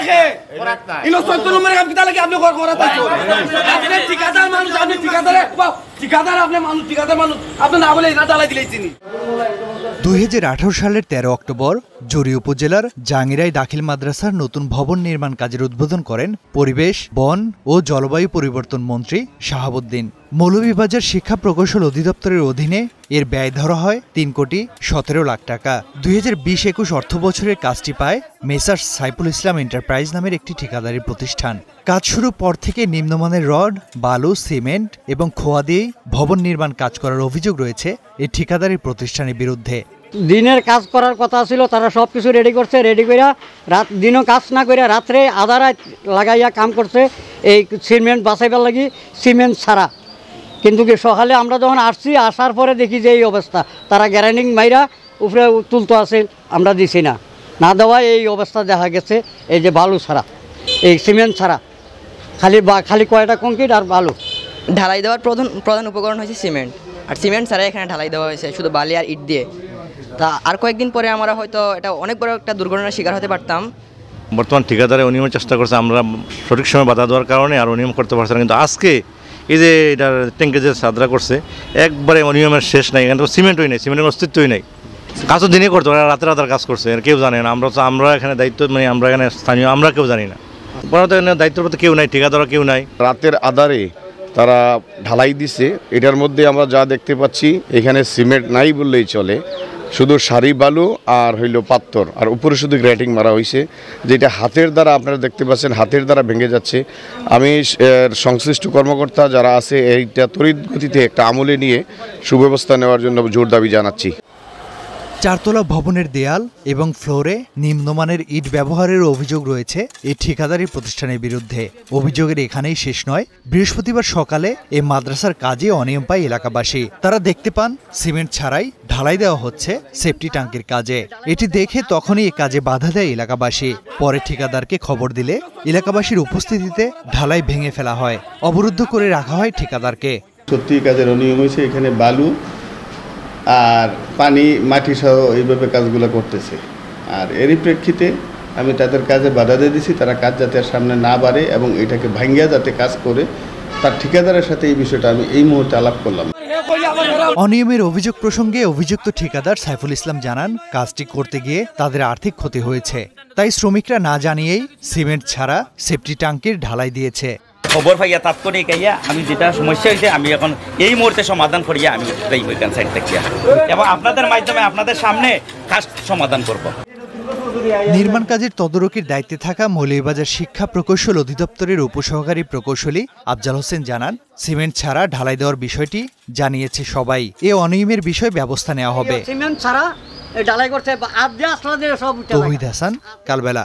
দেখে ইনো আপনি ঠিকাদার মানুষ আপনি ঠিকাদার আপনি মানুষ ঠিকাদার মানুষ আপনি না বলে দিলেই দুই সালের তেরো অক্টোবর জরি উপজেলার জাঙ্গিরাই দাখিল মাদ্রাসার নতুন ভবন নির্মাণ কাজের উদ্বোধন করেন পরিবেশ বন ও জলবায়ু পরিবর্তন মন্ত্রী শাহাবুদ্দিন মৌলভীবাজার শিক্ষা প্রকৌশল অধিদপ্তরের অধীনে এর ব্যয় ধরা হয় তিন কোটি সতেরো লাখ টাকা দুই হাজার বিশ একুশ অর্থ বছরের কাজটি পায় মেসার্স সাইফুল ইসলাম এন্টারপ্রাইজ নামের একটি ঠিকাদারি প্রতিষ্ঠান কাজ শুরুর পর থেকে নিম্নমানের রড বালু সিমেন্ট এবং খোয়া দিয়ে ভবন নির্মাণ কাজ করার অভিযোগ রয়েছে এই ঠিকাদারি প্রতিষ্ঠানের বিরুদ্ধে দিনের কাজ করার কথা ছিল তারা সব কিছু রেডি করছে রেডি করে রাত দিনও কাজ না করে রাত্রে আধারায় লাগাইয়া কাম করছে এই সিমেন্ট বাঁচাইবার লাগি সিমেন্ট ছাড়া কিন্তু কি সকালে আমরা যখন আসছি আসার পরে দেখি যে এই অবস্থা তারা গ্যারানিং মাইরা উপরে তুলতো আছে আমরা দিছি না না দেওয়া এই অবস্থা দেখা গেছে এই যে বালু ছাড়া এই সিমেন্ট ছাড়া খালি বা খালি কয়টা কংক্রিট আর বালু ঢালাই দেওয়ার প্রধান প্রধান উপকরণ হয়েছে সিমেন্ট আর সিমেন্ট ছাড়া এখানে ঢালাই দেওয়া হয়েছে শুধু বালি আর ইট দিয়ে তা আর কয়েকদিন পরে আমরা হয়তো এটা অনেক বড় একটা দুর্ঘটনার শিকার হতে পারতাম বর্তমান ঠিকাদারে অনিয়মের চেষ্টা করছে আমরা সঠিক সময় বাধা দেওয়ার কারণে আর অনিয়ম করতে পারছি না কিন্তু আজকে এই যে এটার ট্যাঙ্কে যে সাদরা করছে একবারে অনিয়মের শেষ নাই এখানে তো সিমেন্টই নেই সিমেন্টের অস্তিত্বই নেই কাজও দিনে করতে পারে রাতে রাতের কাজ করছে কেউ জানে না আমরা তো আমরা এখানে দায়িত্ব মানে আমরা এখানে স্থানীয় আমরা কেউ জানি না তো এখানে দায়িত্বপ্রাপ্ত কেউ নাই ঠিকাদার কেউ নাই রাতের আধারে তারা ঢালাই দিছে এটার মধ্যে আমরা যা দেখতে পাচ্ছি এখানে সিমেন্ট নাই বললেই চলে শুধু শাড়ি বালু আর হইল পাত্তর আর উপরে শুধু গ্রেটিং মারা হয়েছে যেটা হাতের দ্বারা আপনারা দেখতে পাচ্ছেন হাতের দ্বারা ভেঙে যাচ্ছে আমি সংশ্লিষ্ট কর্মকর্তা যারা আছে এইটা তড়িৎ গতিতে একটা আমলে নিয়ে সুব্যবস্থা নেওয়ার জন্য জোর দাবি জানাচ্ছি চারতলা ভবনের দেয়াল এবং ফ্লোরে নিম্নমানের ইট ব্যবহারের অভিযোগ রয়েছে এই ঠিকাদারি প্রতিষ্ঠানের বিরুদ্ধে অভিযোগের এখানেই শেষ নয় বৃহস্পতিবার সকালে এ মাদ্রাসার কাজে অনিয়ম পায় এলাকাবাসী তারা দেখতে পান সিমেন্ট ছাড়াই ঢালাই দেওয়া হচ্ছে সেফটি ট্যাঙ্কের কাজে এটি দেখে তখনই এ কাজে বাধা দেয় এলাকাবাসী পরে ঠিকাদারকে খবর দিলে এলাকাবাসীর উপস্থিতিতে ঢালাই ভেঙে ফেলা হয় অবরুদ্ধ করে রাখা হয় ঠিকাদারকে সত্যি কাজের অনিয়ম হয়েছে এখানে বালু আর পানি মাটি সহ এইভাবে কাজগুলো করতেছে আর এরই প্রেক্ষিতে আমি তাদের কাজে বাধা দিয়ে দিছি তারা কাজ যাতে সামনে না বাড়ে এবং এটাকে ভাঙ্গিয়া যাতে কাজ করে তার ঠিকাদারের সাথে এই বিষয়টা আমি এই মুহূর্তে আলাপ করলাম অনিয়মের অভিযোগ প্রসঙ্গে অভিযুক্ত ঠিকাদার সাইফুল ইসলাম জানান কাজটি করতে গিয়ে তাদের আর্থিক ক্ষতি হয়েছে তাই শ্রমিকরা না জানিয়েই সিমেন্ট ছাড়া সেফটি ট্যাঙ্কের ঢালাই দিয়েছে খবর পাইয়া তাৎক্ষণিক আইয়া আমি যেটা সমস্যা হয়েছে আমি এখন এই মুহূর্তে সমাধান করিয়া আমি যাইব এখান সাইড থেকে এবং আপনাদের মাধ্যমে আপনাদের সামনে খাস সমাধান করব নির্মাণ কাজের তদারকির দায়িত্বে থাকা মৌলভীবাজার শিক্ষা প্রকৌশল অধিদপ্তরের উপসহকারী প্রকৌশলী আফজাল হোসেন জানান সিমেন্ট ছাড়া ঢালাই দেওয়ার বিষয়টি জানিয়েছে সবাই এ অনিয়মের বিষয়ে ব্যবস্থা নেওয়া হবে সিমেন্ট ছাড়া ঢালাই করছে তৌহিদ হাসান কালবেলা